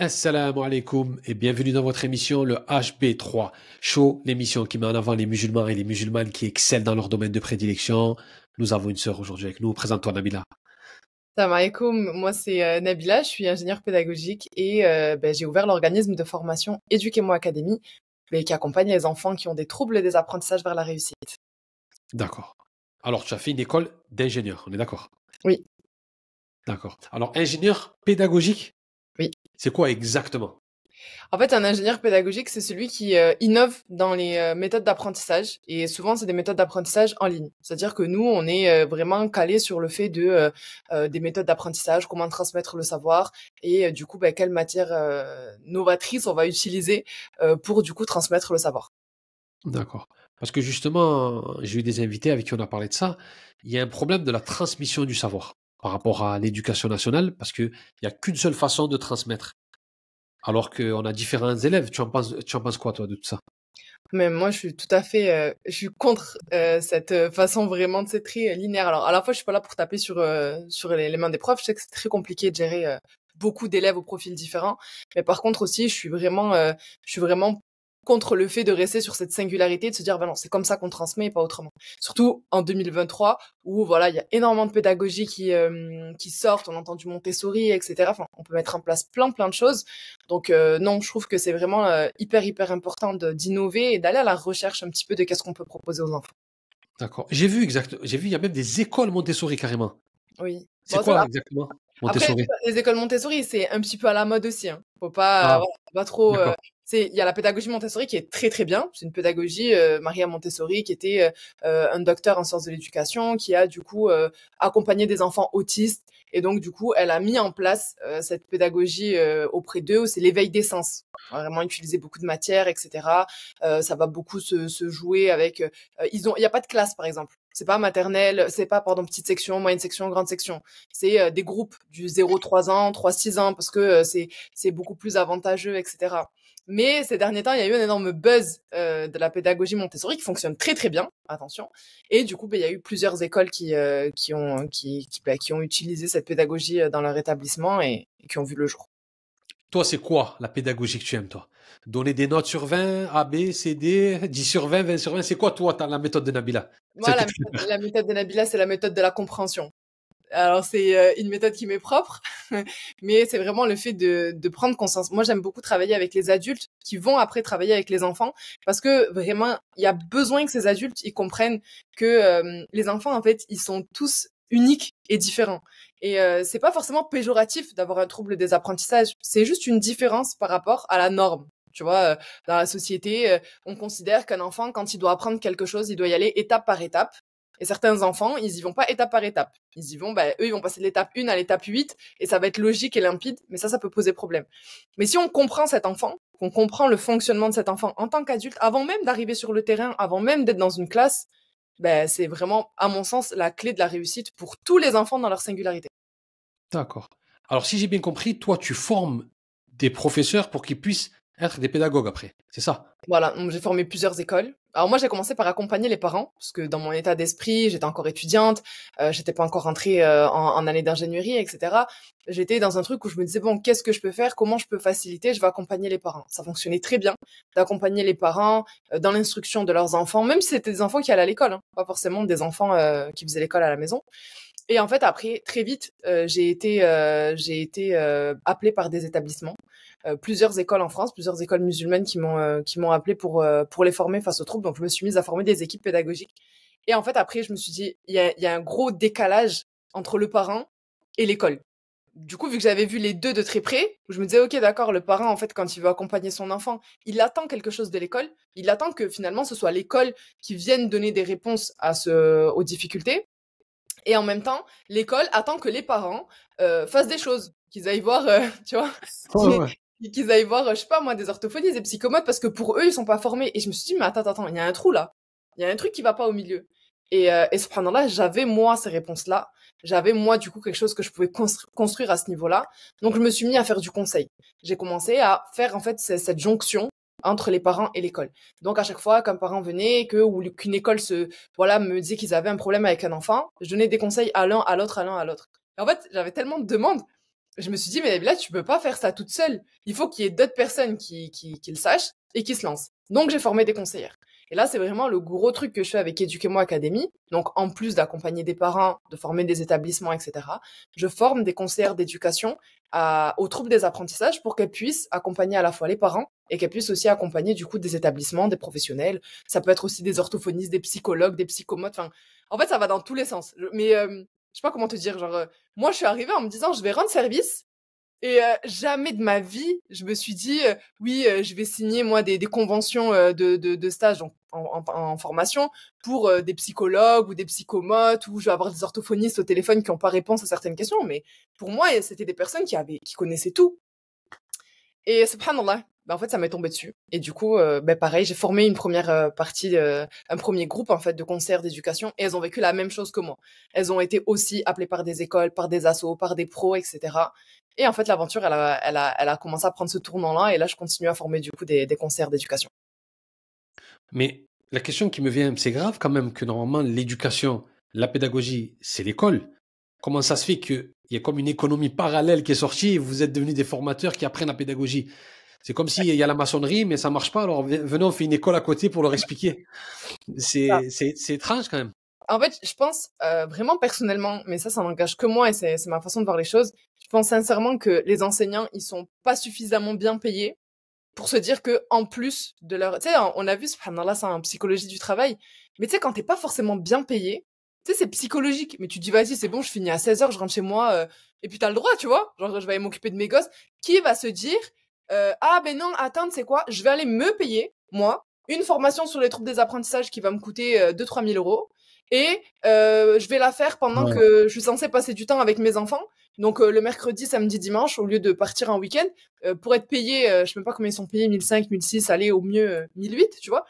Assalamu alaikum et bienvenue dans votre émission le HB3 Show, l'émission qui met en avant les musulmans et les musulmanes qui excellent dans leur domaine de prédilection. Nous avons une sœur aujourd'hui avec nous. Présente-toi Nabila. Assalamu alaikum, moi c'est euh, Nabila, je suis ingénieur pédagogique et euh, ben, j'ai ouvert l'organisme de formation Éduquez-moi Académie qui accompagne les enfants qui ont des troubles des apprentissages vers la réussite. D'accord. Alors tu as fait une école d'ingénieur, on est d'accord Oui. D'accord. Alors ingénieur pédagogique c'est quoi exactement en fait, un ingénieur pédagogique, c'est celui qui euh, innove dans les euh, méthodes d'apprentissage. Et souvent, c'est des méthodes d'apprentissage en ligne. C'est-à-dire que nous, on est euh, vraiment calé sur le fait de des méthodes d'apprentissage, comment transmettre le savoir et du coup, ben, quelle matière novatrice on va utiliser pour du coup transmettre le savoir. D'accord. Parce que justement, j'ai eu des invités avec qui on a parlé de ça. Il y a un problème de la transmission du savoir par rapport à l'éducation nationale, parce qu'il n'y a qu'une seule façon de transmettre. Alors qu'on a différents élèves. Tu en, penses, tu en penses quoi, toi, de tout ça mais moi, je suis tout à fait, euh, je suis contre euh, cette euh, façon vraiment de c'est très linéaire. Alors, à la fois, je suis pas là pour taper sur sur les, mains des profs. Je sais que c'est très compliqué de gérer beaucoup d'élèves aux profils différents. Mais par contre aussi, je suis vraiment, je suis vraiment contre le fait de rester sur cette singularité, de se dire, bah non, c'est comme ça qu'on transmet et pas autrement. Surtout en 2023, où voilà, il y a énormément de pédagogies qui, euh, qui sortent, on entend du Montessori, etc. Enfin, on peut mettre en place plein, plein de choses. Donc euh, non, je trouve que c'est vraiment euh, hyper, hyper important d'innover et d'aller à la recherche un petit peu de qu'est-ce qu'on peut proposer aux enfants. D'accord. J'ai vu J'ai vu, il y a même des écoles Montessori carrément. Oui. C'est quoi exactement Montessori. les écoles Montessori, c'est un petit peu à la mode aussi. Hein. Faut pas, ah. pas trop c'est il y a la pédagogie Montessori qui est très très bien. C'est une pédagogie euh, Maria Montessori qui était euh, euh, un docteur en sciences de l'éducation qui a du coup accompagné des enfants autistes et donc du coup elle a mis en place cette pédagogie auprès d'eux. C'est l'éveil des sens. Vraiment utiliser beaucoup de matière, etc. ça va beaucoup se, se jouer avec. ils ont il y a pas de classe par exemple. C'est pas maternelle, c'est pas pardon petite section, moyenne section, grande section. C'est des groupes du 0-3 ans, 3-6 ans parce que c'est c'est beaucoup plus avantageux, etc. Mais ces derniers temps, il y a eu un énorme buzz euh, de la pédagogie Montessori qui fonctionne très très bien, attention. Et du coup, ben, il y a eu plusieurs écoles qui, euh, qui, ont, ben, qui, ont utilisé cette pédagogie euh, dans leur établissement et, qui ont vu le jour. Toi, c'est quoi la pédagogie que tu aimes, toi Donner des notes sur 20, A, B, C, D, 10 sur 20, 20 sur 20, c'est quoi, toi, as la méthode de Nabila Moi, la, la méthode de Nabila, c'est la méthode de la compréhension. Alors c'est euh, une méthode qui m'est propre, mais c'est vraiment le fait de, prendre conscience. Moi j'aime beaucoup travailler avec les adultes qui vont après travailler avec les enfants parce que vraiment il y a besoin que ces adultes ils comprennent que euh, les enfants en fait ils sont tous uniques et différents. Et euh, c'est pas forcément péjoratif d'avoir un trouble des apprentissages, c'est juste une différence par rapport à la norme. Tu vois, euh, dans la société, on considère qu'un enfant, quand il doit apprendre quelque chose, il doit y aller étape par étape. Et certains enfants, ils y vont pas étape par étape. Ils y vont, bah, eux, ils vont passer de l'étape 1 à l'étape 8 et ça va être logique et limpide, mais ça, ça peut poser problème. Mais si on comprend cet enfant, qu'on comprend le fonctionnement de cet enfant en tant qu'adulte, avant même d'arriver sur le terrain, avant même d'être dans une classe, bah, c'est vraiment, à mon sens, la clé de la réussite pour tous les enfants dans leur singularité. D'accord. Alors, si j'ai bien compris, toi, tu formes des professeurs pour qu'ils puissent être des pédagogues après, c'est ça. Voilà, j'ai formé plusieurs écoles. Alors moi j'ai commencé par accompagner les parents parce que dans mon état d'esprit j'étais encore étudiante, euh, j'étais pas encore entrée euh, en, année d'ingénierie, etc. J'étais dans un truc où je me disais bon qu'est-ce que je peux faire, comment je peux faciliter, je vais accompagner les parents. Ça fonctionnait très bien d'accompagner les parents euh, dans l'instruction de leurs enfants, même si c'était des enfants qui allaient à l'école, hein. pas forcément des enfants qui faisaient l'école à la maison. Et en fait, après, très vite, euh, j'ai été, euh, été euh, appelée par des établissements, plusieurs écoles en France, plusieurs écoles musulmanes qui m'ont, qui appelée pour, pour les former face aux troubles. Donc, je me suis mise à former des équipes pédagogiques. Et en fait, après, je me suis dit, il y a, un gros décalage entre le parent et l'école. Du coup, vu que j'avais vu les deux de très près, je me disais, ok, d'accord, le parent, en fait, quand il veut accompagner son enfant, il attend quelque chose de l'école. Il attend que finalement, ce soit l'école qui vienne donner des réponses à ce, aux difficultés et en même temps, l'école attend que les parents euh, fassent des choses, qu'ils aillent voir, euh, tu vois, ah qu'ils aillent voir, euh, je sais pas moi, des orthophonistes, des psychomotes, parce que pour eux, ils sont pas formés. Et je me suis dit, mais attends, attends, il y a un trou là. Il y a un truc qui va pas au milieu. Et, euh, et cependant là, j'avais moi ces réponses-là. J'avais moi du coup quelque chose que je pouvais construire à ce niveau-là. Donc je me suis mis à faire du conseil. J'ai commencé à faire en fait cette jonction entre les parents et l'école. Donc à chaque fois qu'un parent venait, que ou qu'une école se voilà me disait qu'ils avaient un problème avec un enfant, je donnais des conseils à l'un, à l'autre, à l'un, à l'autre. En fait, j'avais tellement de demandes, je me suis dit mais là tu peux pas faire ça toute seule. Il faut qu'il y ait d'autres personnes qui, qui, qui le sachent et qui se lancent. Donc j'ai formé des conseillères. Et là, c'est vraiment le gros truc que je fais avec Éduquez-moi Académie. Donc, en plus d'accompagner des parents, de former des établissements, etc., je forme des conseillères d'éducation à, aux troubles des apprentissages pour qu'elles puissent accompagner à la fois les parents et qu'elles puissent aussi accompagner, du coup, des établissements, des professionnels. Ça peut être aussi des orthophonistes, des psychologues, des psychomotes. Enfin, en fait, ça va dans tous les sens. Mais, euh, je sais pas comment te dire, genre, euh, moi, je suis arrivée en me disant, je vais rendre service, et euh, jamais de ma vie, je me suis dit, euh, oui, je vais signer moi des, des conventions de, de, de, stage en, formation pour euh, des psychologues ou des psychomotes ou je vais avoir des orthophonistes au téléphone qui n'ont pas réponse à certaines questions. Mais pour moi, c'était des personnes qui avaient, qui connaissaient tout. Et subhanallah, ben en fait, ça m'est tombé dessus. Et du coup, ben pareil, j'ai formé une première euh, partie, un premier groupe en fait de concerts d'éducation, et elles ont vécu la même chose que moi. Elles ont été aussi appelées par des écoles, par des assos, par des pros, etc. Et en fait, l'aventure, elle a, elle, a, commencé à prendre ce tournant-là, et là, je continue à former du coup des concerts d'éducation. Mais la question qui me vient, c'est grave quand même que normalement l'éducation, la pédagogie, c'est l'école. Comment ça se fait qu'il y a comme une économie parallèle qui est sortie et vous êtes devenus des formateurs qui apprennent la pédagogie C'est comme s'il y a la maçonnerie, mais ça marche pas. Alors venons on fait une école à côté pour leur expliquer. C'est étrange quand même. En fait, je pense euh, vraiment personnellement, mais ça, ça n'engage que moi et c'est ma façon de voir les choses. Je pense sincèrement que les enseignants, ils sont pas suffisamment bien payés pour se dire que en plus de leur tu sais on a vu là c'est en psychologie du travail mais tu sais quand t'es pas forcément bien payé tu sais c'est psychologique mais tu dis vas-y c'est bon je finis à 16h je rentre chez moi euh, et puis t'as le droit tu vois genre je vais m'occuper de mes gosses qui va se dire euh, ah ben non attends c'est quoi je vais aller me payer moi une formation sur les troubles des apprentissages qui va me coûter 2-3 euh, 000 euros et je vais la faire pendant que je suis censée passer du temps avec mes enfants donc euh, le mercredi, samedi, dimanche, au lieu de partir un week-end, euh, pour être payé, je euh, je sais même pas combien ils sont payés, 1005, 1006, aller au mieux 1008, tu vois.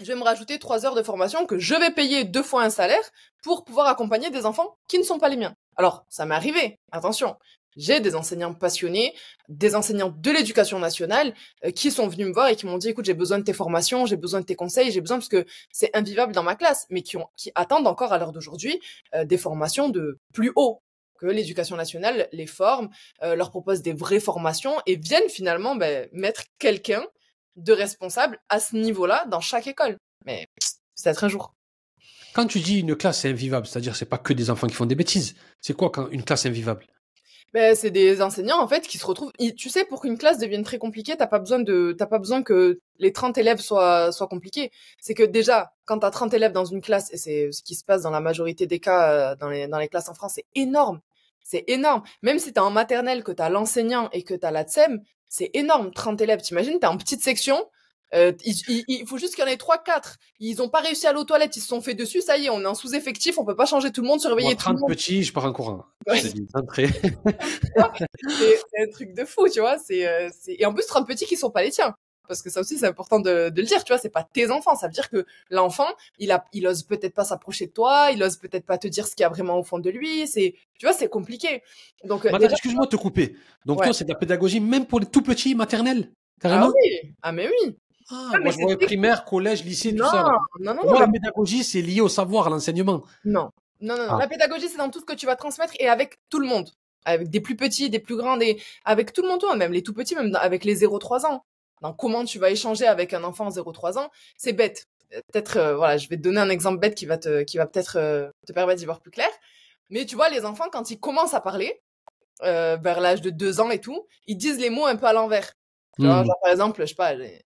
Je vais me rajouter trois heures de formation que je vais payer deux fois un salaire pour pouvoir accompagner des enfants qui ne sont pas les miens. Alors, ça m'est arrivé, attention. J'ai des enseignants passionnés, des enseignants de l'éducation nationale qui sont venus me voir et qui m'ont dit écoute, j'ai besoin de tes formations, j'ai besoin de tes conseils, j'ai besoin parce que c'est invivable dans ma classe, mais qui qui attendent encore à l'heure d'aujourd'hui des formations de plus haut que l'éducation nationale les forme, euh, leur propose des vraies formations et viennent finalement ben, mettre quelqu'un de responsable à ce niveau-là dans chaque école. Mais c'est être un jour. Quand tu dis une classe invivable, c'est-à-dire c'est pas que des enfants qui font des bêtises. C'est quoi quand une classe invivable ben, c'est des enseignants en fait qui se retrouvent. tu sais, pour qu'une classe devienne très compliquée, t'as pas besoin de, t'as pas besoin que les 30 élèves soient soient compliqués. C'est que déjà, quand t'as 30 élèves dans une classe, et c'est ce qui se passe dans la majorité des cas euh, dans les dans les classes en France, c'est énorme. C'est énorme. Même si t'es en maternelle, que t'as l'enseignant et que t'as la TSEM, c'est énorme. 30 élèves, t'imagines, t'es en petite section, euh, il, faut juste qu'il y en ait 3-4. Ils ont pas réussi à l'eau toilette, ils se sont fait dessus. Ça y est, on est en sous-effectif, on peut pas changer tout le monde, surveiller Moi, tout le monde. petits, je pars en courant. C'est un truc de fou, tu vois. Euh, et en plus, 30 petits qui sont pas les tiens. Parce que ça aussi, c'est important de, le dire, tu vois, c'est pas tes enfants. Ça veut dire que l'enfant, il, a, il ose peut-être pas s'approcher de toi, il ose peut-être pas te dire ce qu'il y a vraiment au fond de lui. C'est, tu vois, c'est compliqué. Donc, euh, excuse-moi de te couper. Donc, toi, c'est de la pédagogie, même pour les tout petits maternels. Ah carrément. oui, ah mais oui. Ah, moi je voyais primaire, collège, lycée, non, tout ça. Non, non, Pour moi, la pédagogie, c'est lié au savoir, à l'enseignement. Non, non, non. Ah. La pédagogie, c'est dans tout ce que tu vas transmettre et avec tout le monde. Avec des plus petits, des plus grands, des... avec tout le monde, toi, même les tout petits, même avec les 0-3 ans. Dans comment tu vas échanger avec un enfant 0-3 ans, c'est bête. Euh, peut-être, euh, voilà, je vais te donner un exemple bête qui va, te, qui va peut-être euh, te permettre d'y voir plus clair. Mais tu vois, les enfants, quand ils commencent à parler, vers l'âge de 2 ans et tout, ils disent les mots un peu à l'envers. Hmm. par exemple, je sais pas,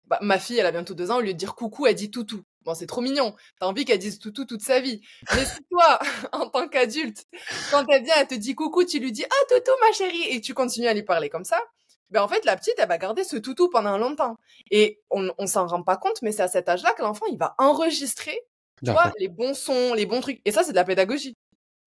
bah, ma fille, elle a bientôt deux ans, au lieu de dire coucou, elle dit toutou. Bon, c'est trop mignon. T'as envie qu'elle dise toutou toute sa vie. Mais toi, en tant qu'adulte, quand elle vient, elle te dit coucou, tu lui dis ah oh, toutou ma chérie et tu continues à lui parler comme ça, ben en fait la petite elle va garder ce toutou pendant longtemps et on, on s'en rend pas compte mais c'est à cet âge-là que l'enfant il va enregistrer tu les bons sons, les bons trucs et ça c'est de la pédagogie.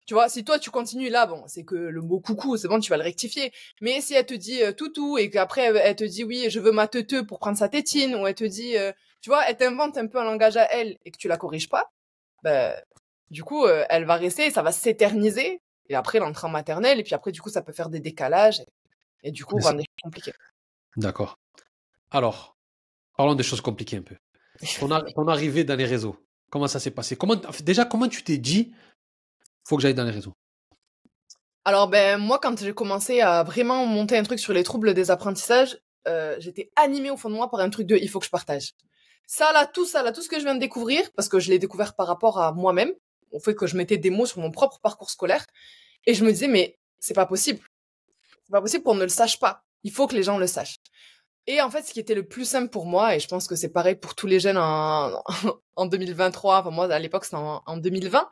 Tu vois, si toi tu continues là, bon, c'est que le mot coucou, c'est bon, tu vas le rectifier. Mais si elle te dit tout euh, toutou et qu'après euh, elle te dit oui, je veux ma pour prendre sa tétine, ou elle te dit, euh, tu vois, elle t'invente un peu un langage à elle et que tu la corriges pas, ben, du coup, elle va rester, ça va s'éterniser. Et après, l'entrain en maternelle, et puis après, du coup, ça peut faire des décalages. Et, du coup, on est compliqué. D'accord. Alors, parlons des choses compliquées un peu. On a, est arrivée dans les réseaux, comment ça s'est passé comment, Déjà, comment tu t'es dit faut que j'aille dans les réseaux Alors, ben, moi, quand j'ai commencé à vraiment monter un truc sur les troubles des apprentissages, euh, j'étais animée au fond de moi par un truc de il faut que je partage. Ça, là, tout ça, là, tout ce que je viens de découvrir, parce que je l'ai découvert par rapport à moi-même, au fait que je mettais des mots sur mon propre parcours scolaire, et je me disais, mais c'est pas possible. C'est pas possible qu'on ne le sache pas. Il faut que les gens le sachent. Et en fait, ce qui était le plus simple pour moi, et je pense que c'est pareil pour tous les jeunes en, 2023, enfin moi à l'époque c'était en, 2020,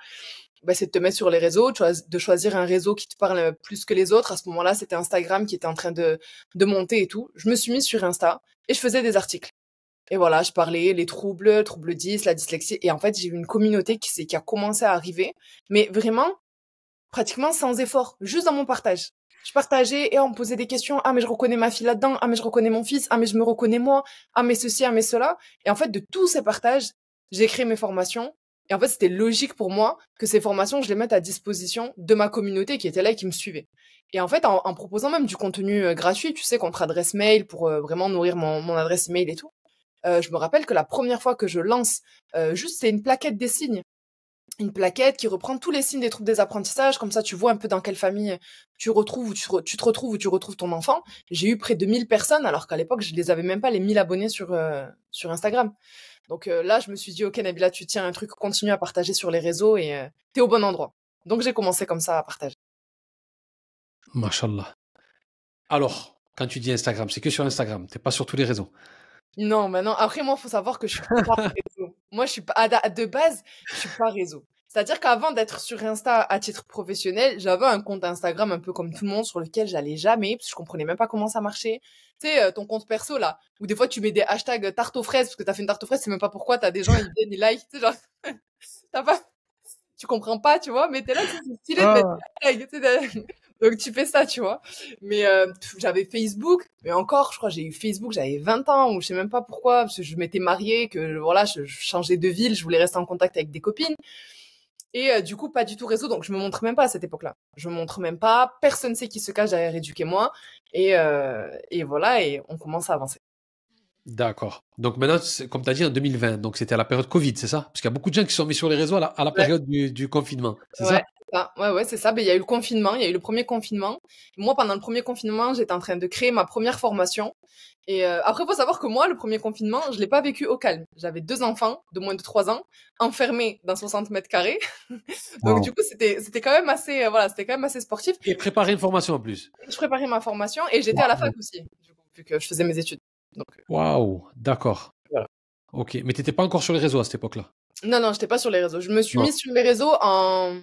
bah, c'est de te mettre sur les réseaux, de choisir un réseau qui te parle plus que les autres. À ce moment-là, c'était Instagram qui était en train de, monter et tout. Je me suis mise sur Insta et je faisais des articles. Et voilà, je parlais les troubles, troubles 10, la dyslexie. Et en fait, j'ai eu une communauté qui, qui a commencé à arriver, mais vraiment, pratiquement sans effort, juste dans mon partage. Je partageais et on me posait des questions. Ah, mais je reconnais ma fille là-dedans. Ah, mais je reconnais mon fils. Ah, mais je me reconnais moi. Ah, mais ceci, ah, mais cela. Et en fait, de tous ces partages, j'ai créé mes formations et en fait, c'était logique pour moi que ces formations, je les mette à disposition de ma communauté qui était là et qui me suivait. Et en fait, en, proposant même du contenu euh, gratuit, tu sais, contre adresse mail pour euh, vraiment nourrir mon, adresse mail et tout, euh, je me rappelle que la première fois que je lance, juste c'est une plaquette des signes. Une plaquette qui reprend tous les signes des troubles des apprentissages, comme ça tu vois un peu dans quelle famille tu retrouves ou tu, te retrouves ou tu retrouves ton enfant. J'ai eu près de 1000 personnes, alors qu'à l'époque, je les avais même pas les 1000 abonnés sur, sur Instagram. Donc euh, là, je me suis dit, ok Nabila, tu tiens un truc, continue à partager sur les réseaux et euh, t'es au bon endroit. Donc j'ai commencé comme ça à partager. Mashallah. Alors, quand tu dis Instagram, c'est que sur Instagram, t'es pas sur tous les réseaux. Non, maintenant, après moi, il faut savoir que je suis pas réseau. Moi, je suis pas, de base, je suis pas réseau. C'est-à-dire qu'avant d'être sur Insta à titre professionnel, j'avais un compte Instagram un peu comme tout le monde sur lequel j'allais jamais parce que je comprenais même pas comment ça marchait. Tu sais, euh, ton compte perso là, où des fois tu mets des hashtags tarte aux fraises parce que t'as fait une tarte aux fraises, c'est même pas pourquoi t'as des gens ils viennent ils likes, tu sais genre, t'as pas, tu comprends pas, tu vois, mais t'es là, c'est stylé de mettre ah. des Donc tu fais ça, tu vois. Mais euh, j'avais Facebook, mais encore, je crois, j'ai eu Facebook, j'avais 20 ans, ou je sais même pas pourquoi, parce que je m'étais mariée, que voilà, je changeais de ville, je voulais rester en contact avec des copines. Et euh, du coup, pas du tout réseau, donc je me montre même pas à cette époque-là. Je me montre même pas, personne sait qui se cache derrière éduquer moi Et, euh, et voilà, et on commence à avancer. D'accord. Donc maintenant, comme tu as dit, en 2020, donc c'était à la période Covid, c'est ça Parce qu'il y a beaucoup de gens qui sont mis sur les réseaux à la, période du, confinement, c'est ça ah, oui, Ouais, c'est ça. Mais ben, il y a eu le confinement, il y a eu le premier confinement. Moi, pendant le premier confinement, j'étais en train de créer ma première formation. Et euh, après, faut savoir que moi, le premier confinement, je l'ai pas vécu au calme. J'avais deux enfants de moins de trois ans, enfermés dans 60 mètres carrés. Donc du coup, c'était c'était quand même assez euh, voilà, c'était quand même assez sportif. Et préparer une formation en plus. Je préparais ma formation et j'étais à la fac aussi, du vu que je faisais mes études. Euh. Waouh, d'accord. Voilà. Ok, mais t'étais pas encore sur les réseaux à cette époque-là. Non, non, n'étais pas sur les réseaux. Je me suis mis mise sur les réseaux en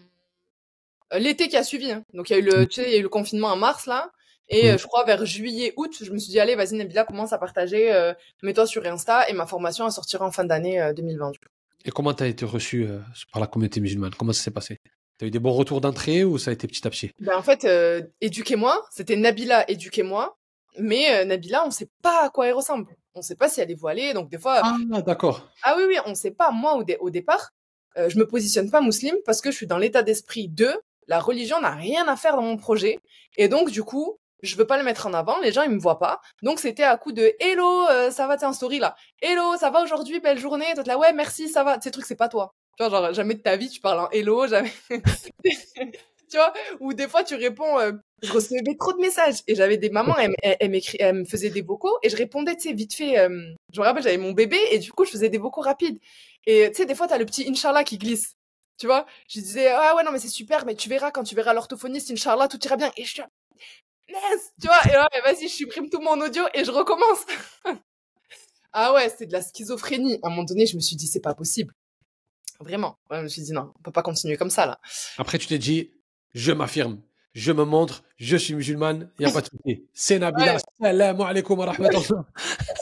euh, l'été qui a suivi. Hein. Donc, il y, a eu le, mm. tu sais, il y a eu le confinement en mars, là. Et euh, je crois vers juillet, août, je me suis dit, allez, vas-y, Nabila, commence à partager, euh, mets-toi sur Insta. Et ma formation à sortira en fin d'année 2020. Euh, et comment tu as été reçue par la communauté musulmane Comment ça s'est passé Tu as eu des bons retours d'entrée ou ça a été petit à petit ben, En fait, éduquez-moi, c'était Nabila, éduquez-moi. Mais Nabila, on ne sait pas à quoi elle ressemble. On ne sait pas si elle est voilée. Donc, des fois. Ah, d'accord. Ah oui, oui, on ne sait pas. Moi, au, au départ, je me positionne pas musulmane parce que je suis dans l'état d'esprit de la religion n'a rien à faire dans mon projet. Et donc, du coup, je veux pas le mettre en avant, les gens ils me voient pas. Donc c'était à coup de hello, euh, ça va, t'es en story là. Hello, ça va aujourd'hui, belle journée. Toi là, ouais, merci, ça va. Ces trucs c'est pas toi. Tu vois, genre jamais de ta vie tu parles en hello, jamais. tu vois, ou des fois tu réponds, euh, je recevais trop de messages et j'avais des mamans, elles, elles, me faisaient des vocaux et je répondais, tu sais, vite fait. Euh, je me rappelle, j'avais mon bébé et du coup je faisais des vocaux rapides. Et tu sais, des fois t'as le petit Inch'Allah qui glisse. Tu vois, je disais, ah ouais, non, mais c'est super, mais tu verras quand tu verras l'orthophoniste, Inch'Allah, tout ira bien. Et je suis, yes, tu vois, et là, vas-y, je supprime tout mon audio et je recommence. ah ouais, c'est de la schizophrénie. À un moment donné, je me suis dit, c'est pas possible. Vraiment. je me suis dit, non, on peut pas continuer comme ça, là. Après, tu t'es dit, je m'affirme, je me montre, je suis musulmane, il n'y a pas de souci. C'est Nabila, ouais. salam alaikum wa rahmatullah.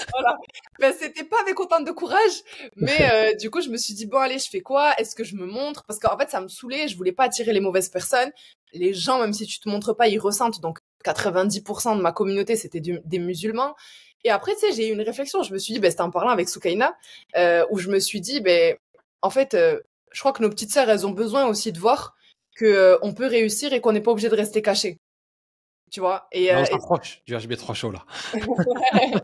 Ben, c'était pas avec autant de courage, mais euh, du coup, je me suis dit, bon, allez, je fais quoi Est-ce que je me montre Parce qu'en fait, ça me saoulait, je voulais pas attirer les mauvaises personnes. Les gens, même si tu te montres pas, ils ressentent. Donc, 90% de ma communauté, c'était des musulmans. Et après, tu sais, j'ai eu une réflexion. Je me suis dit, ben, c'était en parlant avec Soukaina, euh, où je me suis dit, ben, en fait, euh, je crois que nos petites sœurs, elles ont besoin aussi de voir qu'on on peut réussir et qu'on n'est pas obligé de rester caché tu vois. Et, non, euh, du HB3 Show, là.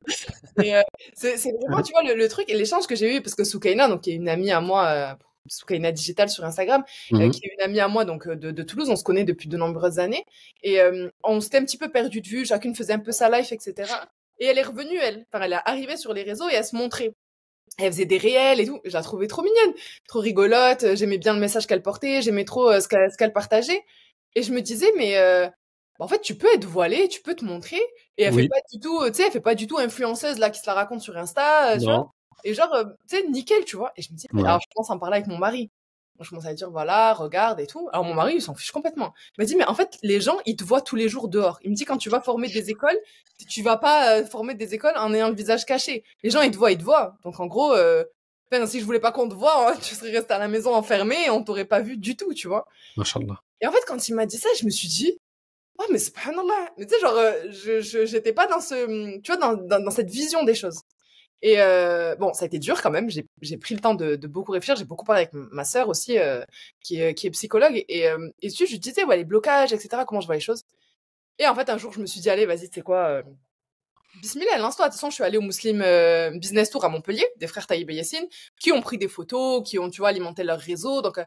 Euh, c'est, vraiment, tu vois, le, truc et l'échange que j'ai eu, parce que Soukaina, donc, qui est une amie à moi, euh, Soukaina Digital sur Instagram, euh, mhm. qui est une amie à moi, donc, euh, de, de, Toulouse, on se connaît depuis de nombreuses années, et on s'était un petit peu perdu de vue, chacune faisait un peu sa life, etc. Et elle est revenue, elle, enfin, elle est arrivée sur les réseaux et elle se montrait elle faisait des réels et tout. Je la trouvais trop mignonne, trop rigolote. J'aimais bien le message qu'elle portait, j'aimais trop ce qu'elle partageait. Et je me disais, mais bah, en fait, tu peux être voilée, tu peux te montrer, et elle fait pas du tout, euh, tu sais, elle fait pas du tout influenceuse là qui se la raconte sur Insta, euh, Et genre, euh, tu sais, nickel, tu vois. Et je me dis, alors je commence à en parler avec mon mari. je commence à dire, voilà, regarde et tout. Alors mon mari, il s'en fiche complètement. Il m'a dit, mais en fait, les gens, ils te voient tous les jours dehors. Il me dit, quand tu vas former des écoles, tu vas pas former des écoles en ayant le visage caché. Les gens, ils te voient, ils te voient. Donc en gros, euh, ben, si je voulais pas qu'on te voie, hein, tu serais resté à la maison enfermé et on t'aurait pas vu du tout, tu vois. Et en fait, quand il m'a dit ça, je me suis dit, Oh, mais subhanallah. Mais tu sais, genre, euh, je, j'étais pas dans ce, tu vois, dans, dans, cette vision des choses. Et euh, bon, ça a été dur quand même. J'ai pris le temps de, de beaucoup réfléchir. J'ai beaucoup parlé avec ma sœur aussi, euh, qui, est, qui est psychologue. Et, et je lui disais, ouais, les blocages, etc., comment je vois les choses. Et en fait, un jour, je me suis dit, allez, vas-y, tu sais quoi Bismillah, l'instant, de toute façon, je suis allée au Muslim Business Tour à Montpellier, des frères Taïb et Yassine, qui ont pris des photos, qui ont, tu vois, alimenté leur réseau. Donc,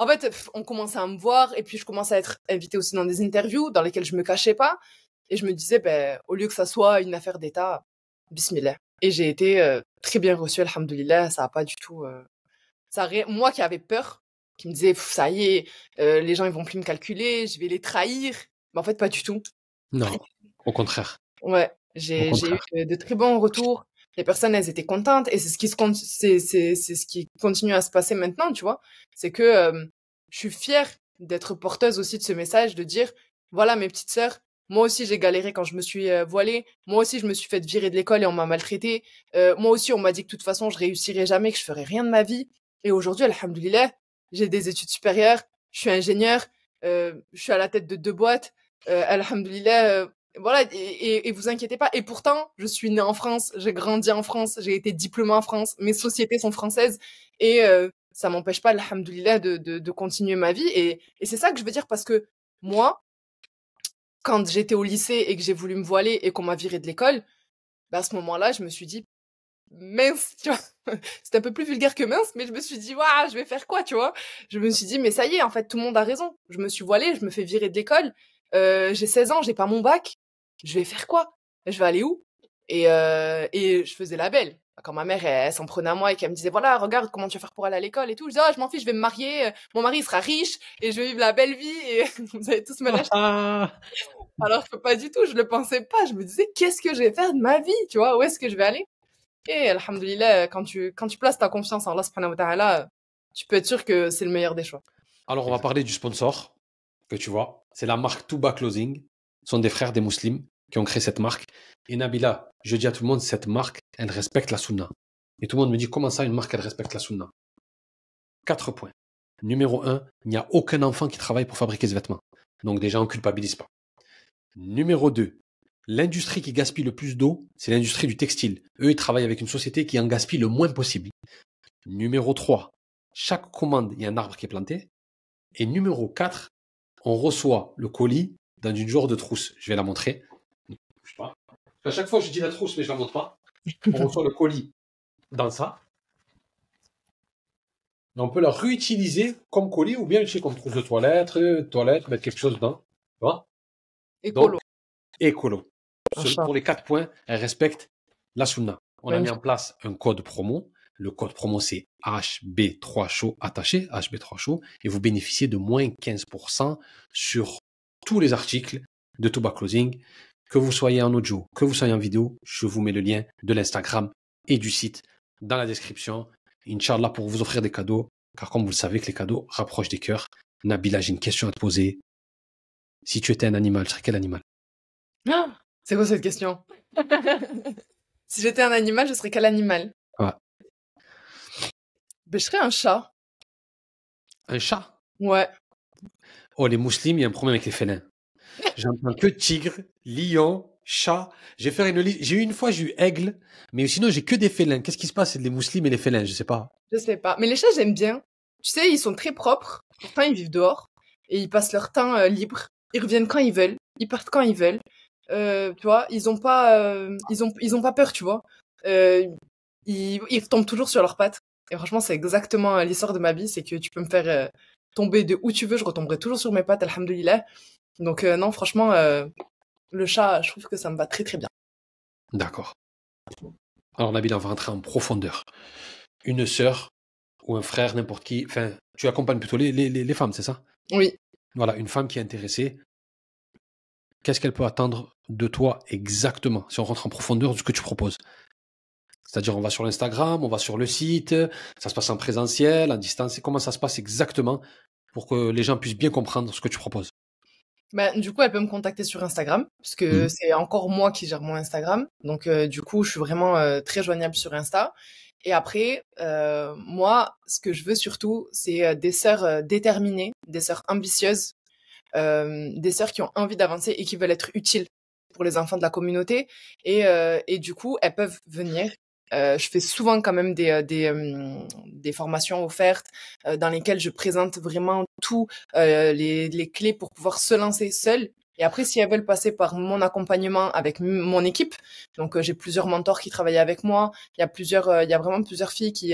en fait, on commençait à me voir et puis je commençais à être invitée aussi dans des interviews dans lesquelles je me cachais pas. Et je me disais, ben, au lieu que ça soit une affaire d'État, bismillah. Et j'ai été euh, très bien reçue, alhamdoulilah. Ça a pas du tout. Euh, moi qui avais peur, qui me disais, ça y est, euh, les gens ils vont plus me calculer, je vais les trahir. Mais en fait, pas du tout. Non, au contraire. Ouais, j'ai eu de, très bons retours les personnes, elles étaient contentes. Et c'est ce qui se c'est, c'est, c'est ce qui continue à se passer maintenant, tu vois. C'est que euh, je suis fière d'être porteuse aussi de ce message, de dire, voilà, mes petites sœurs, moi aussi j'ai galéré quand je me suis euh, voilée. Moi aussi je me suis fait virer de l'école et on m'a maltraité. Euh, moi aussi on m'a dit que de toute façon je réussirais jamais, que je ferais rien de ma vie. Et aujourd'hui, alhamdoulilah, j'ai des études supérieures, je suis ingénieur, je suis à la tête de deux boîtes. Euh, voilà, et, et, vous inquiétez pas. Et pourtant, je suis née en France, j'ai grandi en France, j'ai été diplômée en France, mes sociétés sont françaises et euh, ça m'empêche pas, alhamdoulilah, de, de, de, continuer ma vie. Et, et c'est ça que je veux dire parce que moi, quand j'étais au lycée et que j'ai voulu me voiler et qu'on m'a viré de l'école, bah à ce moment-là, je me suis dit, mince, tu vois. C'est un peu plus vulgaire que mince, mais je me suis dit, waouh, je vais faire quoi, tu vois. Je me suis dit, mais ça y est, en fait, tout le monde a raison. Je me suis voilée, je me fais virer de l'école. Euh, j'ai 16 ans, j'ai pas mon bac je vais faire quoi Je vais aller où et, euh, et je faisais la belle. Quand ma mère, s'en prenait à moi et qu'elle me disait, voilà, regarde comment tu vas faire pour aller à l'école et tout. Je disais, oh, je m'en fiche, je vais me marier, euh, mon mari sera riche et je vais vivre la belle vie et vous allez tous me Alors que pas du tout, je le pensais pas. Je me disais, qu'est-ce que je vais faire de ma vie Tu vois, où est-ce que je vais aller Et alhamdoulilah, quand tu, places ta confiance en Allah subhanahu tu peux être sûr que c'est le meilleur des choix. Alors, on va parler du sponsor que tu vois. C'est la marque Touba Closing. Ce sont des frères des musulmans qui ont créé cette marque. Et Nabila, je dis à tout le monde, cette marque, elle respecte la sunna. Et tout le monde me dit, comment ça, une marque, elle respecte la sunna Quatre points. Numéro un, il n'y a aucun enfant qui travaille pour fabriquer ce vêtement. Donc déjà, on ne culpabilise pas. Numéro deux, l'industrie qui gaspille le plus d'eau, c'est l'industrie du textile. Eux, ils travaillent avec une société qui en gaspille le moins possible. Numéro trois, chaque commande, il y a un arbre qui est planté. Et numéro quatre, on reçoit le colis dans une genre de trousse. Je vais la montrer. À chaque fois, je dis la trousse, mais je la montre pas. On reçoit le colis dans ça. on peut la réutiliser comme colis ou bien utiliser comme trousse de toilette, toilette, mettre quelque chose dedans. Tu vois Écolo. pour les quatre points, elle respecte la sunna. On a ben mis en place un code promo. Le code promo, c'est HB3Show attaché, HB3Show, et vous bénéficiez de moins 15% sur tous les articles de tobacco. Closing, que vous soyez en audio, que vous soyez en vidéo, je vous mets le lien de l'Instagram et du site dans la description. Inch'Allah pour vous offrir des cadeaux, car comme vous le savez que les cadeaux rapprochent des cœurs. Nabila, j'ai une question à te poser. Si tu étais un animal, je serais quel animal ah, C'est quoi cette question Si j'étais un animal, je serais quel animal ben, je serais un chat. Un chat Ouais. Oh, les musulmans, il y a un problème avec les félins. J'entends que tigre, lion, chat. J'ai fait une J'ai eu une fois, j'ai eu aigle, mais sinon j'ai que des félins. Qu'est-ce qui se passe C'est les mousselines et les félins, je sais pas. Je sais pas. Mais les chats, j'aime bien. Tu sais, ils sont très propres. Pourtant, ils vivent dehors et ils passent leur temps euh, libre. Ils reviennent quand ils veulent. Ils partent quand ils veulent. Euh, tu vois, ils ont pas, euh, ils ont, ils ont pas peur, tu vois. ils, ils tombent toujours sur leurs pattes. Et franchement, c'est exactement l'histoire de ma vie, c'est que tu peux me faire tomber de où tu veux, je retomberai toujours sur mes pattes, alhamdoulilah. Donc euh, non, franchement, euh, le chat, je trouve que ça me va très très bien. D'accord. Alors Nabil, on va rentrer en profondeur. Une sœur ou un frère, n'importe qui, enfin, tu accompagnes plutôt les, les, les femmes, c'est ça Oui. Voilà, une femme qui est intéressée, qu'est-ce qu'elle peut attendre de toi exactement, si on rentre en profondeur de ce que tu proposes c'est-à-dire, on va sur l'Instagram, on va sur le site, ça se passe en présentiel, en distance. comment ça se passe exactement pour que les gens puissent bien comprendre ce que tu proposes bah, du coup, elle peut me contacter sur Instagram, parce que mmh. c'est encore moi qui gère mon Instagram. Donc, euh, du coup, je suis vraiment euh, très joignable sur Insta. Et après, euh, moi, ce que je veux surtout, c'est des sœurs déterminées, des sœurs ambitieuses, des sœurs qui ont envie d'avancer et qui veulent être utiles pour les enfants de la communauté. et du coup, elles peuvent venir euh, je fais souvent quand même des, euh, des, euh, des formations offertes dans lesquelles je présente vraiment tout, euh, les, les clés pour pouvoir se lancer seul. Et après, si elles veulent passer par mon accompagnement avec mon équipe, donc j'ai plusieurs mentors qui travaillent avec moi, il y a plusieurs, il y a vraiment plusieurs filles qui,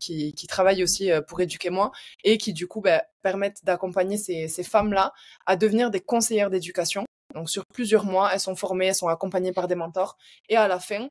qui, qui travaillent aussi pour éduquer moi et qui du coup bah, permettent d'accompagner ces, ces femmes-là à devenir des conseillères d'éducation. Donc sur plusieurs mois, elles sont formées, elles sont accompagnées par des mentors. Et à la fin,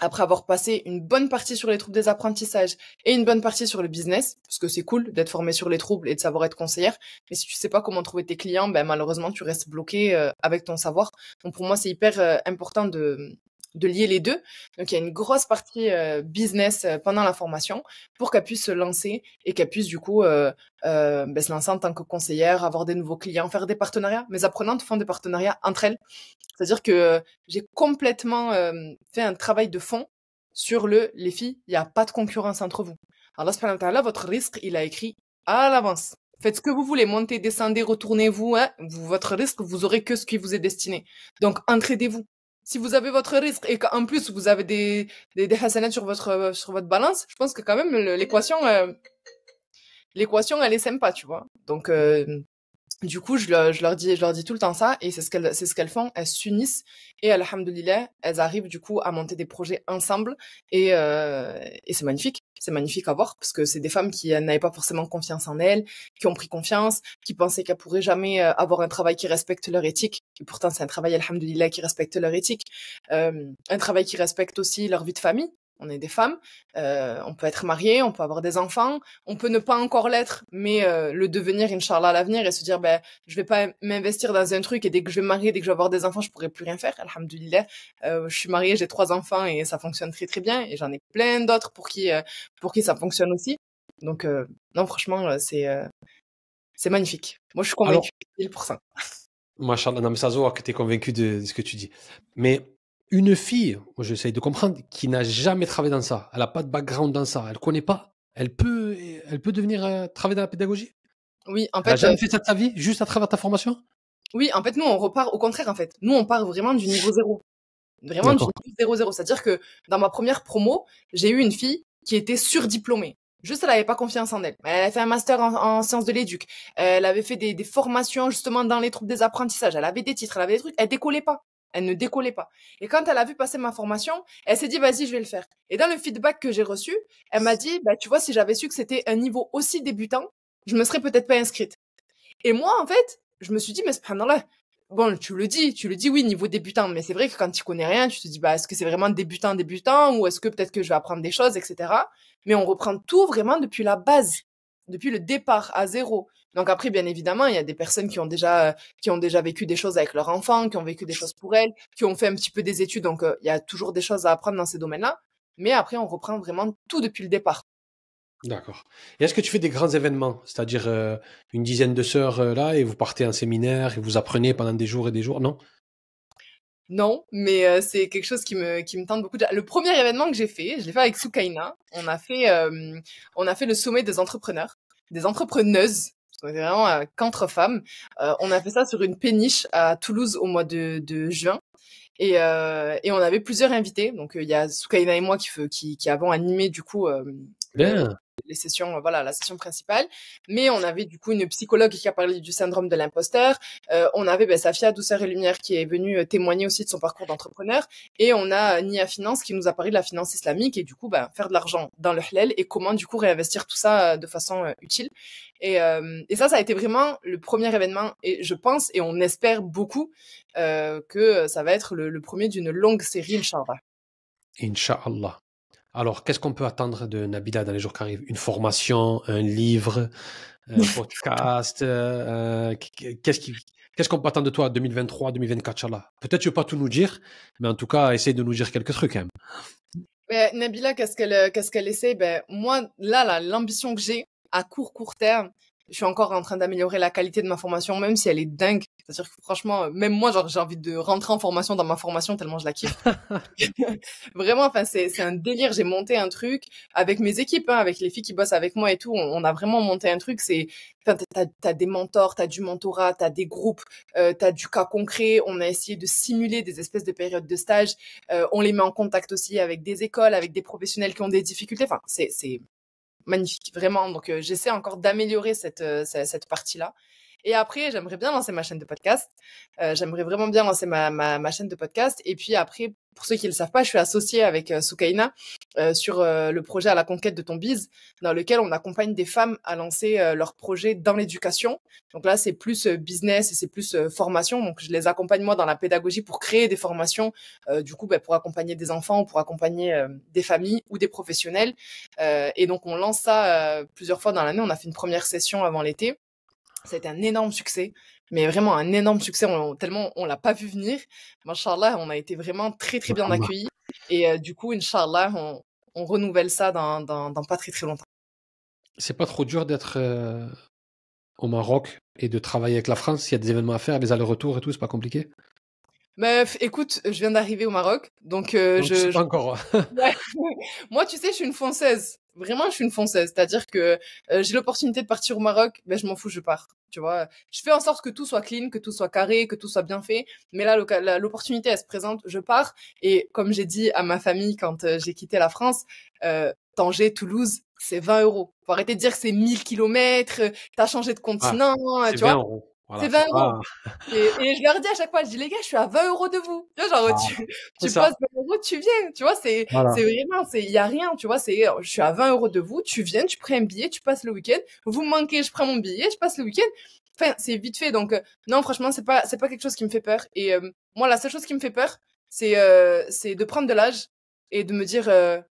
après avoir passé une bonne partie sur les troubles des apprentissages et une bonne partie sur le business, parce que c'est cool d'être formé sur les troubles et de savoir être conseillère, mais si tu sais pas comment trouver tes clients, ben malheureusement tu restes bloqué euh, avec ton savoir. Donc pour moi c'est hyper euh, important de de lier les deux. Donc il y a une grosse partie euh, business euh, pendant la formation pour qu'elle puisse se lancer et qu'elle puisse du coup euh, euh, ben, se lancer en tant que conseillère, avoir des nouveaux clients, faire des partenariats. Mes apprenantes font des partenariats entre elles. C'est-à-dire que j'ai complètement fait un travail de fond sur le les filles, il n'y a pas de concurrence entre vous. Alors là, là, votre risque, il a écrit à l'avance. Faites ce que vous voulez, montez, descendez, retournez-vous. Hein, votre risque, vous aurez que ce qui vous est destiné. Donc, entraidez-vous si vous avez votre risque et qu'en plus vous avez des, des, des sur votre, sur votre balance, je pense que quand même l'équation, euh, l'équation elle est sympa, tu vois. Donc, euh, du coup, je, je, leur dis, je leur dis tout le temps ça et c'est ce qu'elles, c'est ce qu'elles font. Elles s'unissent et alhamdulillah, elles arrivent du coup à monter des projets ensemble et, euh, et c'est magnifique. C'est magnifique à voir parce que c'est des femmes qui n'avaient pas forcément confiance en elles, qui ont pris confiance, qui pensaient qu'elles pourraient jamais avoir un travail qui respecte leur éthique et pourtant c'est un travail, alhamdulillah qui respecte leur éthique, euh, un travail qui respecte aussi leur vie de famille. On est des femmes, euh, on peut être marié, on peut avoir des enfants, on peut ne pas encore l'être, mais euh, le devenir, inshallah, à l'avenir et se dire, ben, je vais pas m'investir dans un truc et dès que je vais me marier, dès que je vais avoir des enfants, je pourrai plus rien faire. euh, je suis mariée, j'ai trois enfants et ça fonctionne très très bien et j'en ai plein d'autres pour qui, pour qui ça fonctionne aussi. Donc, non, franchement, c'est, c'est magnifique. Moi, je suis convaincue, à 1000%. Machallah, non, mais ça que tu es convaincu de, ce que tu dis. Mais une fille, j'essaye de comprendre, qui n'a jamais travaillé dans ça, elle n'a pas de background dans ça, elle ne connaît pas, elle peut, elle peut devenir euh, travailler dans la pédagogie Oui, en fait. Elle a jamais euh, fait ça de sa vie, juste à travers ta formation Oui, en fait, nous, on repart au contraire, en fait. Nous, on part vraiment du niveau zéro. Vraiment du niveau zéro, zéro. C'est-à-dire que dans ma première promo, j'ai eu une fille qui était surdiplômée. Juste, elle avait pas confiance en elle. Elle a fait un master en, sciences de l'éduc. Elle avait fait des, formations justement dans les troupes des apprentissages. Elle avait des titres, elle avait des trucs. Elle décollait pas. Elle ne décollait pas. Et quand elle a vu passer ma formation, elle s'est dit, vas-y, je vais le faire. Et dans le feedback que j'ai reçu, elle m'a dit, bah, tu vois, si j'avais su que c'était un niveau aussi débutant, je me serais peut-être pas inscrite. Et moi, en fait, je me suis dit, mais là bon, tu le dis, tu le dis, oui, niveau débutant, mais c'est vrai que quand tu connais rien, tu te dis, bah, est-ce que c'est vraiment débutant, débutant, ou est-ce que peut-être que je vais apprendre des choses, etc mais on reprend tout vraiment depuis la base, depuis le départ à zéro. Donc après, bien évidemment, il y a des personnes qui ont déjà euh, qui ont déjà vécu des choses avec leurs enfants, qui ont vécu des choses pour elles, qui ont fait un petit peu des études. Donc euh, il y a toujours des choses à apprendre dans ces domaines-là. Mais après, on reprend vraiment tout depuis le départ. D'accord. Et est-ce que tu fais des grands événements, c'est-à-dire euh, une dizaine de sœurs là et vous partez en séminaire et vous apprenez pendant des jours et des jours Non non, mais euh, c'est quelque chose qui me, qui me tente beaucoup. Le premier événement que j'ai fait, je l'ai fait avec Soukaina. On a fait, euh, on a fait le sommet des entrepreneurs, des entrepreneuses. On vraiment euh, qu'entre femmes. on a fait ça sur une péniche à Toulouse au mois de, juin. Et, et on avait plusieurs invités. Donc il y a Soukaina et moi qui, qui, qui avons animé du coup les sessions, euh, voilà, la session principale. Mais on avait du coup une psychologue qui a parlé du syndrome de l'imposteur. Euh, on avait ben, Safia Douceur et Lumière qui est venue euh, témoigner aussi de son parcours d'entrepreneur. Et on a Nia Finance qui nous a parlé de la finance islamique et du coup ben, faire de l'argent dans le halal et comment du coup réinvestir tout ça de façon utile. Et, ça, ça a été vraiment le premier événement et je pense et on espère beaucoup que ça va être le, premier d'une longue série, Inch'Allah. Inch'Allah. Alors, qu'est-ce qu'on peut attendre de Nabila dans les jours qui arrivent Une formation, un livre, euh, un podcast euh, euh, Qu'est-ce Qu'est-ce qu'on peut attendre de toi 2023, 2024, chala Peut-être tu ne veux pas tout nous dire, mais en tout cas, essaye de nous dire quelques trucs quand hein. même. Ben, Nabila, qu'est-ce qu'elle qu'est-ce essaie ben, Moi, là l'ambition que j'ai à court, court terme, je suis encore en train d'améliorer la qualité de ma formation, même si elle est dingue. C'est-à-dire que franchement, euh, même moi, genre, j'ai envie de rentrer en formation dans ma formation tellement je la kiffe. vraiment, enfin, c'est, c'est un délire. J'ai monté un truc avec mes équipes, hein, avec les filles qui bossent avec moi et tout. On, a vraiment monté un truc. C'est, enfin, t'as, t'as des mentors, t'as du mentorat, t'as des groupes, tu euh, t'as du cas concret. On a essayé de simuler des espèces de périodes de stage. Euh, on les met en contact aussi avec des écoles, avec des professionnels qui ont des difficultés. Enfin, c'est, c'est magnifique, vraiment. Donc, j'essaie encore d'améliorer cette, cette partie-là. Et après, j'aimerais bien lancer ma chaîne de podcast. Euh, j'aimerais vraiment bien lancer ma, chaîne de podcast. Et puis après, pour ceux qui ne le savent pas, je suis associée avec euh, Soukaina euh, sur le projet à la conquête de ton bise, dans lequel on accompagne des femmes à lancer leur projet dans l'éducation. Donc là, c'est plus business et c'est plus formation. Donc je les accompagne moi dans la pédagogie pour créer des formations, du coup, ben, pour accompagner des enfants, pour accompagner des familles ou des professionnels. et donc on lance ça plusieurs fois dans l'année. On a fait une première session avant l'été. Ça a été un énorme succès, mais vraiment un énorme succès, tellement on l'a pas vu venir. Inch'Allah, on a été vraiment très très bien accueillis. Et euh, du coup, Inch'Allah, on, on renouvelle ça dans, dans, pas très très longtemps. C'est pas trop dur d'être euh, au Maroc et de travailler avec la France. Il y a des événements à faire, des allers-retours et tout, c'est pas compliqué bah, écoute, je viens d'arriver au Maroc, donc, euh, je. encore. Hein. Moi, tu sais, je suis une Française. Vraiment, je suis une Française. C'est-à-dire que euh, j'ai l'opportunité de partir au Maroc, mais je m'en fous, je pars. Tu vois, je fais en sorte que tout soit clean, que tout soit carré, que tout soit bien fait. Mais là, l'opportunité, elle se présente, je pars. Et comme j'ai dit à ma famille quand euh, j'ai quitté la France, Tanger, Toulouse, c'est 20 euros. Faut arrêter de dire que c'est 1000 kilomètres, t'as changé de ah, continent, tu vois c'est 20 euros. Et, je leur dis à chaque fois, je dis les gars, je suis à 20 euros de vous. Tu genre, ah, tu, tu passes 20 euros, tu viens. Tu vois, c'est, c'est vraiment, c'est, il y a rien. Tu vois, c'est, je suis à 20 euros de vous, tu viens, tu prends un billet, tu passes le week-end. Vous manquez, je prends mon billet, je passe le week-end. Enfin, c'est vite fait. Donc, euh, non, franchement, c'est pas, c'est pas quelque chose qui me fait peur. Et euh, moi, la seule chose qui me fait peur, c'est, euh, c'est de prendre de l'âge et de me dire,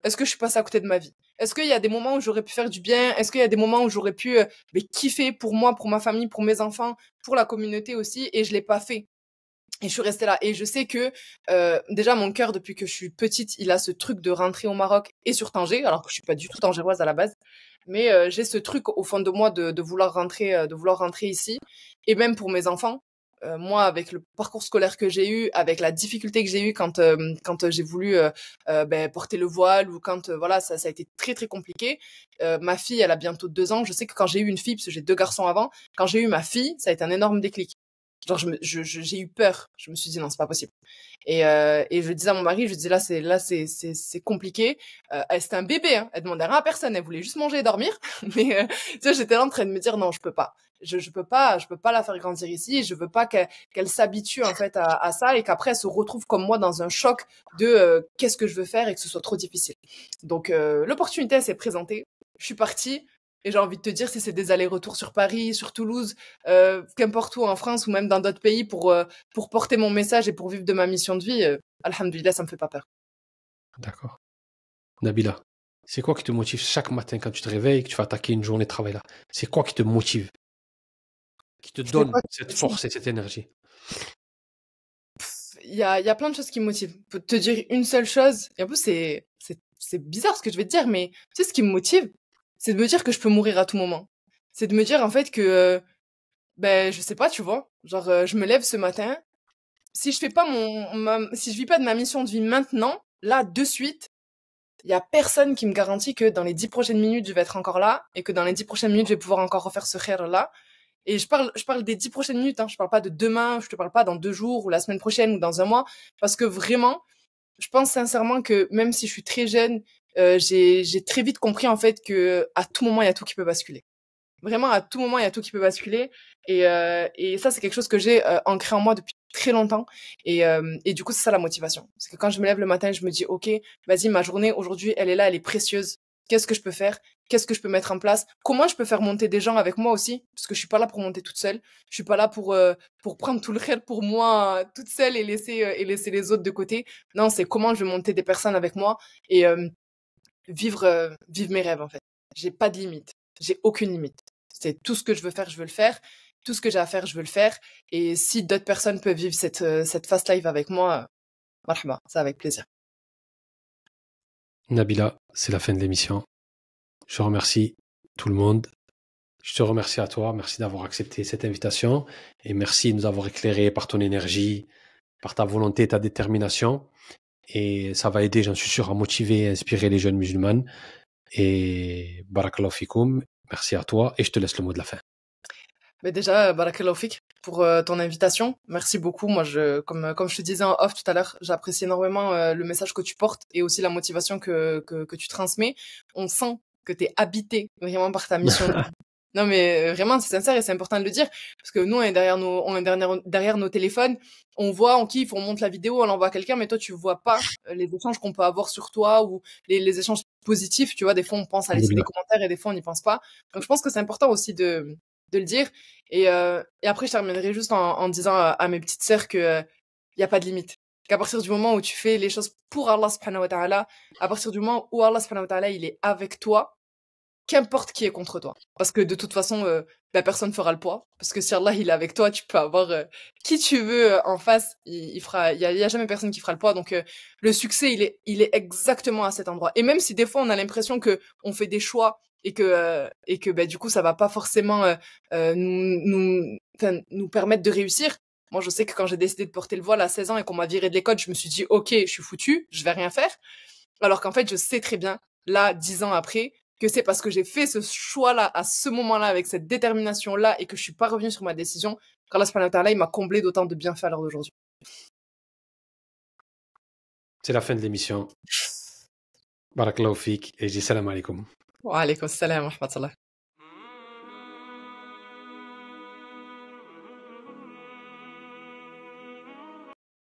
est-ce que je suis passé à côté de ma vie? Est-ce qu'il y a des moments où j'aurais pu faire du bien Est-ce qu'il y a des moments où j'aurais pu euh, ben, kiffer pour moi, pour ma famille, pour mes enfants, pour la communauté aussi Et je l'ai pas fait. Et je suis restée là. Et je sais que euh, déjà mon cœur, depuis que je suis petite, il a ce truc de rentrer au Maroc et sur Tanger, alors que je suis pas du tout tangéroise à la base. Mais euh, j'ai ce truc au fond de moi de vouloir rentrer, de vouloir rentrer ici. Et même pour mes enfants, euh, moi, avec le parcours scolaire que j'ai eu, avec la difficulté que j'ai eu quand euh, quand euh, j'ai voulu ben, porter le voile ou quand voilà, ça, ça a été très très compliqué. ma fille, elle a bientôt deux ans. Je sais que quand j'ai eu une fille, parce que j'ai deux garçons avant, quand j'ai eu ma fille, ça a été un énorme déclic genre j'ai je je, eu peur je me suis dit non c'est pas possible et, euh, et je disais à mon mari je disais là c'est là c'est c'est c'est compliqué euh, c'était un bébé hein, elle demandait rien à personne elle voulait juste manger et dormir mais euh, tu vois j'étais là en train de me dire non je peux pas je je peux pas je peux pas la faire grandir ici je veux pas qu'elle s'habitue en fait à, à ça et qu'après elle se retrouve comme moi dans un choc de euh, qu'est-ce que je veux faire et que ce soit trop difficile donc euh, l'opportunité s'est présentée je suis partie et j'ai envie de te dire, si c'est des allers-retours sur Paris, sur Toulouse, euh, qu'importe où en France ou même dans d'autres pays pour, euh, pour porter mon message et pour vivre de ma mission de vie, euh, Alhamdulillah, ça me fait pas peur. D'accord. Nabila, c'est quoi qui te motive chaque matin quand tu te réveilles et que tu vas attaquer une journée de travail là C'est quoi qui te motive Qui te donne cette force et cette énergie Il y a, y a plein de choses qui me motivent. Te dire une seule chose, et en plus, c'est bizarre ce que je vais te dire, mais tu sais, ce qui me motive, c'est de me dire que je peux mourir à tout moment. C'est de me dire en fait que, euh, ben, je sais pas, tu vois, genre, euh, je me lève ce matin, si je fais pas mon, si je vis pas de ma mission de vie maintenant, là, de suite, il y a personne qui me garantit que dans les dix prochaines minutes, je vais être encore là et que dans les dix prochaines minutes, je vais pouvoir encore refaire ce rire là. Et je parle, je parle des dix prochaines minutes, hein. je parle pas de demain, je te parle pas dans deux jours ou la semaine prochaine ou dans un mois, parce que vraiment, je pense sincèrement que même si je suis très jeune euh, j'ai très vite compris en fait que à tout moment il y a tout qui peut basculer. Vraiment à tout moment il y a tout qui peut basculer et, euh, et ça c'est quelque chose que j'ai euh, ancré en moi depuis très longtemps et, euh, et du coup c'est ça la motivation. C'est que quand je me lève le matin je me dis ok vas-y ma journée aujourd'hui elle est là elle est précieuse. Qu'est-ce que je peux faire Qu'est-ce que je peux mettre en place Comment je peux faire monter des gens avec moi aussi Parce que je suis pas là pour monter toute seule. Je suis pas là pour euh, pour prendre tout le réel pour moi toute seule et laisser et laisser les autres de côté. Non, c'est comment je vais monter des personnes avec moi et vivre, euh, vivre mes rêves en fait. J'ai pas de limite, j'ai aucune limite. C'est tout ce que je veux faire, je veux le faire. Tout ce que j'ai à faire, je veux le faire. Et si d'autres personnes peuvent vivre cette, euh, cette fast life avec moi, euh, marhaba, ça avec plaisir. Nabila, c'est la fin de l'émission. Je remercie tout le monde. Je te remercie à toi. Merci d'avoir accepté cette invitation et merci de nous avoir éclairés par ton énergie, par ta volonté ta détermination. Et ça va aider, j'en suis sûr, à motiver et inspirer les jeunes musulmans. Et barakallahu merci à toi et je te laisse le mot de la fin. Mais déjà, barakallahu pour euh, ton invitation. Merci beaucoup. Moi, comme, je te disais en off tout à l'heure, j'apprécie énormément euh, le message que tu portes et aussi la motivation que, que tu transmets. On sent que tu es habité vraiment par ta mission Non, mais euh, vraiment, c'est sincère et c'est important de le dire parce que nous, on est derrière nos, on est derrière, derrière nos téléphones, on voit, on kiffe, on monte la vidéo, on l'envoie à quelqu'un, mais toi, tu vois pas euh, les échanges qu'on peut avoir sur toi ou les, échanges positifs. Tu vois, des fois, on pense à laisser des commentaires et des fois, on n'y pense pas. Donc, je pense que c'est important aussi de, de le dire. Et, euh, et après, je terminerai juste en, disant à, mes petites sœurs qu'il il n'y a pas de limite qu'à partir du moment où tu fais les choses pour Allah subhanahu wa ta'ala, à partir du moment où Allah subhanahu wa ta'ala, il est avec toi, qu'importe qui est contre toi. Parce que de toute façon, euh, la personne fera le poids. Parce que si Allah il est avec toi, tu peux avoir euh, qui tu veux euh, en face. Il, n'y fera, il a, jamais personne qui fera le poids. Donc le succès, il est, exactement à cet endroit. Et même si des fois on a l'impression que on fait des choix et que et que bah, du coup ça va pas forcément nous permettre de réussir. Moi, je sais que quand j'ai décidé de porter le voile à 16 ans et qu'on m'a viré de l'école, je me suis dit, OK, je suis foutu, je vais rien faire. Alors qu'en fait, je sais très bien, là, 10 ans après, que c'est parce que j'ai fait ce choix-là à ce moment-là avec cette détermination-là et que je suis pas revenu sur ma décision qu'Allah subhanahu il m'a comblé d'autant de bienfaits à l'heure d'aujourd'hui. C'est la fin de l'émission. Barakallahu et je dis salam alaikum. Wa alaikum salam wa rahmatullah.